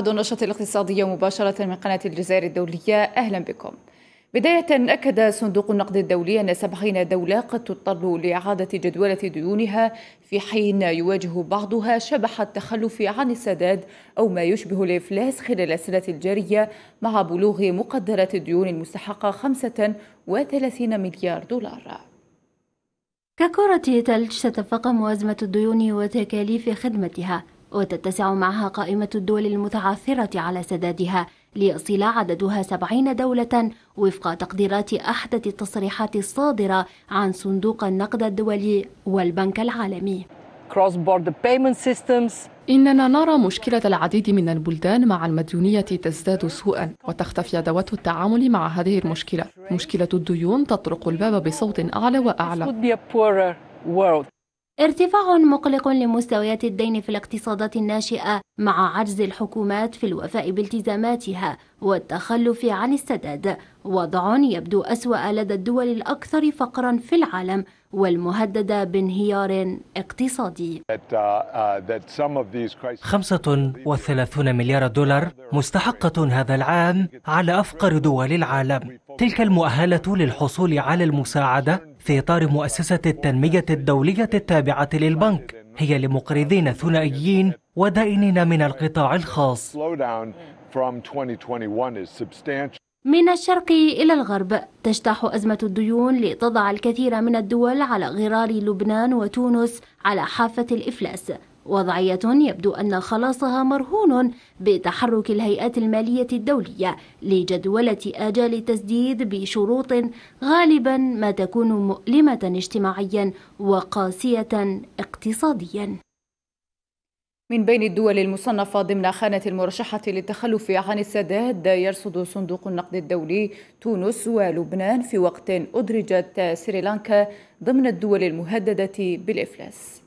معهد النشاط الاقتصادي مباشرة من قناة الجزائر الدولية أهلا بكم بداية أكد صندوق النقد الدولي أن 70 دولة قد تضطر لإعادة جدولة ديونها في حين يواجه بعضها شبح التخلف عن السداد أو ما يشبه الإفلاس خلال السنة الجارية مع بلوغ مقدرات الديون المستحقة 35 مليار دولار ككرة ثلج تتفاقم أزمة الديون وتكاليف خدمتها وتتسع معها قائمة الدول المتعثرة على سدادها ليصل عددها سبعين دولة وفق تقديرات أحدث التصريحات الصادرة عن صندوق النقد الدولي والبنك العالمي إننا نرى مشكلة العديد من البلدان مع المديونية تزداد سوءا وتختفي أدوات التعامل مع هذه المشكلة مشكلة الديون تطرق الباب بصوت أعلى وأعلى ارتفاع مقلق لمستويات الدين في الاقتصادات الناشئة مع عجز الحكومات في الوفاء بالتزاماتها والتخلف عن السداد وضع يبدو أسوأ لدى الدول الأكثر فقرا في العالم والمهددة بانهيار اقتصادي 35 uh, uh, مليار دولار مستحقة هذا العام على أفقر دول العالم تلك المؤهلة للحصول على المساعدة في إطار مؤسسة التنمية الدولية التابعة للبنك هي لمقرضين ثنائيين ودائنين من القطاع الخاص من الشرق إلى الغرب تجتاح أزمة الديون لتضع الكثير من الدول على غرار لبنان وتونس على حافة الإفلاس وضعية يبدو أن خلاصها مرهون بتحرك الهيئات المالية الدولية لجدولة آجال تسديد بشروط غالبا ما تكون مؤلمة اجتماعيا وقاسية اقتصاديا من بين الدول المصنفة ضمن خانة المرشحة للتخلف عن السداد يرصد صندوق النقد الدولي تونس ولبنان في وقت أدرجت سريلانكا ضمن الدول المهددة بالإفلاس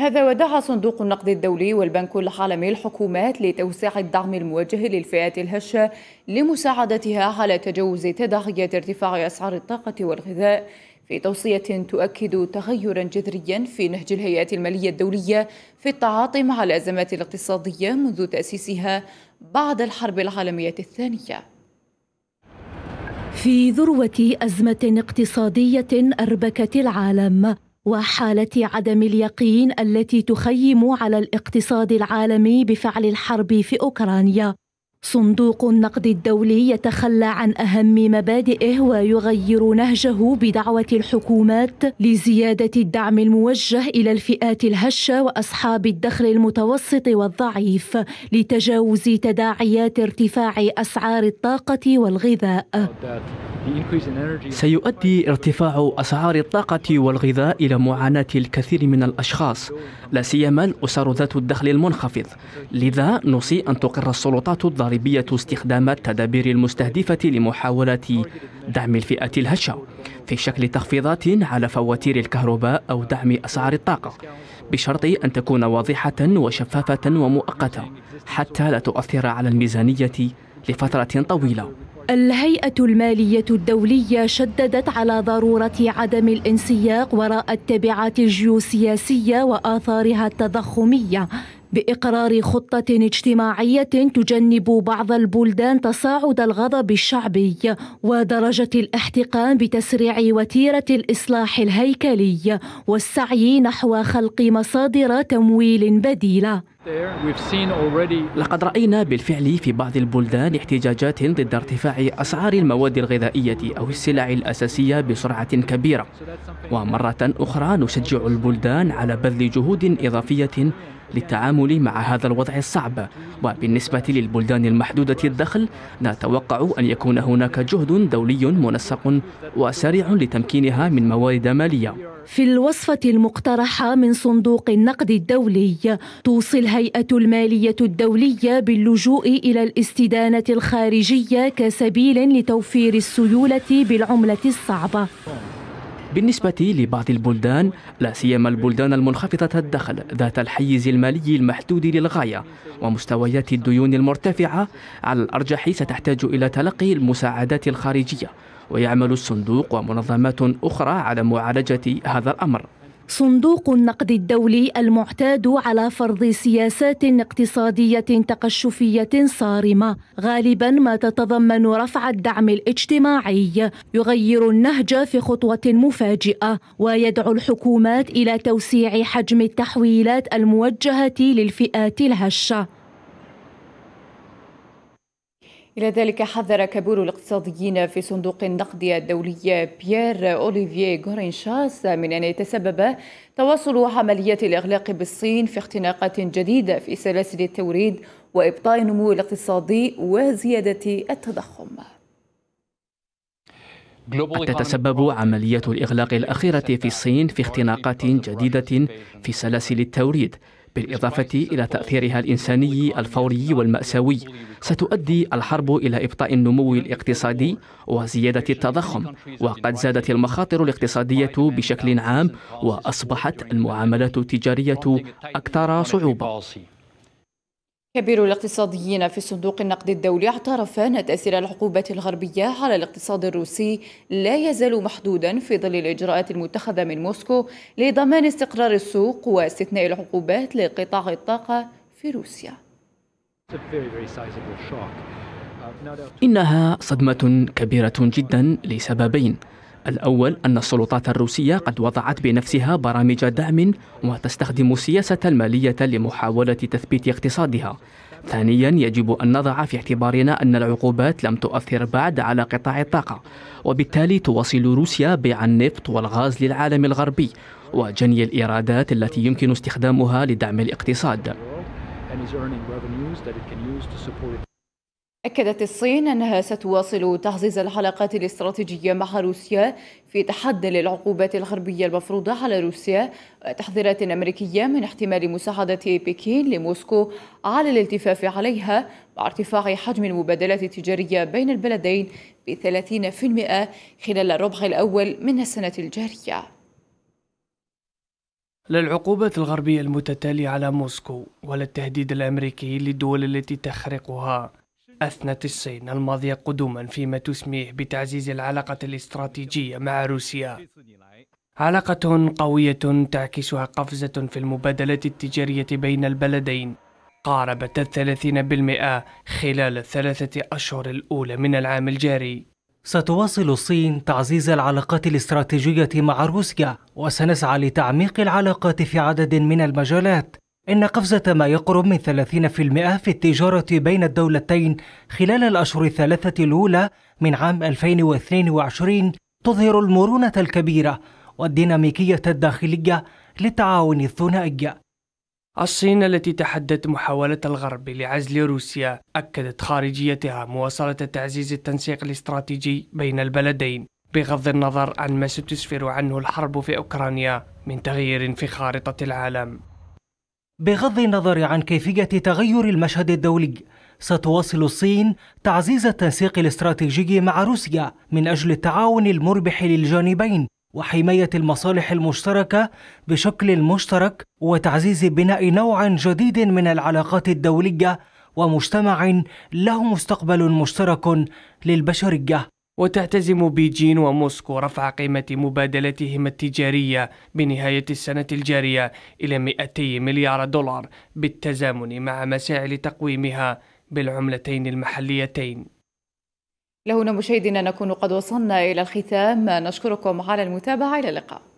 هذا ودعا صندوق النقد الدولي والبنك العالمي الحكومات لتوسيع الدعم الموجه للفئات الهشة لمساعدتها على تجاوز تداعيات ارتفاع أسعار الطاقة والغذاء في توصية تؤكد تغيرا جذريا في نهج الهيئات المالية الدولية في التعاطي مع الأزمات الاقتصادية منذ تأسيسها بعد الحرب العالمية الثانية. في ذروة أزمة اقتصادية أربكت العالم وحالة عدم اليقين التي تخيم على الاقتصاد العالمي بفعل الحرب في أوكرانيا صندوق النقد الدولي يتخلى عن أهم مبادئه ويغير نهجه بدعوة الحكومات لزيادة الدعم الموجه إلى الفئات الهشة وأصحاب الدخل المتوسط والضعيف لتجاوز تداعيات ارتفاع أسعار الطاقة والغذاء. سيؤدي ارتفاع أسعار الطاقة والغذاء إلى معاناة الكثير من الأشخاص لا سيما الأسر ذات الدخل المنخفض لذا نوصي أن تقر السلطات الضريبية استخدام التدابير المستهدفة لمحاولة دعم الفئة الهشة في شكل تخفيضات على فواتير الكهرباء أو دعم أسعار الطاقة بشرط أن تكون واضحة وشفافة ومؤقتة حتى لا تؤثر على الميزانية لفترة طويلة الهيئة المالية الدولية شددت على ضرورة عدم الانسياق وراء التبعات الجيوسياسية وآثارها التضخمية بإقرار خطة اجتماعية تجنب بعض البلدان تصاعد الغضب الشعبي ودرجة الاحتقان بتسريع وتيرة الإصلاح الهيكلي والسعي نحو خلق مصادر تمويل بديلة لقد رأينا بالفعل في بعض البلدان احتجاجات ضد ارتفاع أسعار المواد الغذائية أو السلع الأساسية بسرعة كبيرة ومرة أخرى نشجع البلدان على بذل جهود إضافية للتعامل مع هذا الوضع الصعب وبالنسبة للبلدان المحدودة الدخل نتوقع أن يكون هناك جهد دولي منسق وسريع لتمكينها من موارد مالية في الوصفة المقترحة من صندوق النقد الدولي توصل الهيئة المالية الدولية باللجوء إلى الاستدانة الخارجية كسبيل لتوفير السيولة بالعملة الصعبة بالنسبة لبعض البلدان لا سيما البلدان المنخفضة الدخل ذات الحيز المالي المحدود للغاية ومستويات الديون المرتفعة على الأرجح ستحتاج إلى تلقي المساعدات الخارجية ويعمل الصندوق ومنظمات أخرى على معالجة هذا الأمر صندوق النقد الدولي المعتاد على فرض سياسات اقتصادية تقشفية صارمة غالبا ما تتضمن رفع الدعم الاجتماعي يغير النهج في خطوة مفاجئة ويدعو الحكومات إلى توسيع حجم التحويلات الموجهة للفئات الهشة إلى ذلك حذر كبير الاقتصاديين في صندوق النقد الدولي بيير أوليفيي غورينشاس من أن يتسبب تواصل عملية الإغلاق بالصين في اختناقات جديدة في سلاسل التوريد وإبطاء النمو الاقتصادي وزيادة التضخم تتسبب عملية الإغلاق الأخيرة في الصين في اختناقات جديدة في سلاسل التوريد بالإضافة إلى تأثيرها الإنساني الفوري والمأساوي ستؤدي الحرب إلى إبطاء النمو الاقتصادي وزيادة التضخم وقد زادت المخاطر الاقتصادية بشكل عام وأصبحت المعاملات التجارية أكثر صعوبة كبير الاقتصاديين في صندوق النقد الدولي اعترف أن تأثير العقوبات الغربية على الاقتصاد الروسي لا يزال محدودا في ظل الإجراءات المتخذة من موسكو لضمان استقرار السوق واستثناء العقوبات لقطاع الطاقة في روسيا إنها صدمة كبيرة جدا لسببين الأول أن السلطات الروسية قد وضعت بنفسها برامج دعم وتستخدم السياسة المالية لمحاولة تثبيت اقتصادها ثانيا يجب أن نضع في اعتبارنا أن العقوبات لم تؤثر بعد على قطاع الطاقة وبالتالي تواصل روسيا بيع النفط والغاز للعالم الغربي وجني الإيرادات التي يمكن استخدامها لدعم الاقتصاد أكدت الصين أنها ستواصل تعزيز العلاقات الاستراتيجية مع روسيا في تحدي للعقوبات الغربية المفروضة على روسيا وتحذيرات أمريكية من احتمال مساعدة بكين لموسكو على الالتفاف عليها مع ارتفاع حجم المبادلات التجارية بين البلدين ب 30% خلال الربع الأول من السنة الجارية لا العقوبات الغربية المتتالية على موسكو ولا التهديد الأمريكي للدول التي تخرقها أثنت الصين الماضية قدوما فيما تسميه بتعزيز العلاقة الاستراتيجية مع روسيا علاقة قوية تعكسها قفزة في المبادلات التجارية بين البلدين قاربت الثلاثين بالمئة خلال الثلاثة أشهر الأولى من العام الجاري ستواصل الصين تعزيز العلاقات الاستراتيجية مع روسيا وسنسعى لتعميق العلاقات في عدد من المجالات إن قفزة ما يقرب من 30% في التجارة بين الدولتين خلال الأشهر الثلاثة الأولى من عام 2022 تظهر المرونة الكبيرة والديناميكية الداخلية للتعاون الثنائي. الصين التي تحدت محاولة الغرب لعزل روسيا أكدت خارجيتها مواصلة تعزيز التنسيق الاستراتيجي بين البلدين بغض النظر عن ما ستسفر عنه الحرب في أوكرانيا من تغيير في خارطة العالم بغض النظر عن كيفية تغير المشهد الدولي ستواصل الصين تعزيز التنسيق الاستراتيجي مع روسيا من أجل التعاون المربح للجانبين وحماية المصالح المشتركة بشكل مشترك وتعزيز بناء نوع جديد من العلاقات الدولية ومجتمع له مستقبل مشترك للبشرية وتعتزم بيجين وموسكو رفع قيمة مبادلتهما التجارية بنهاية السنة الجارية إلى 200 مليار دولار بالتزامن مع مساعي تقويمها بالعملتين المحليتين لهنا مشاهدينا نكون قد وصلنا إلى الختام نشكركم على المتابعة إلى اللقاء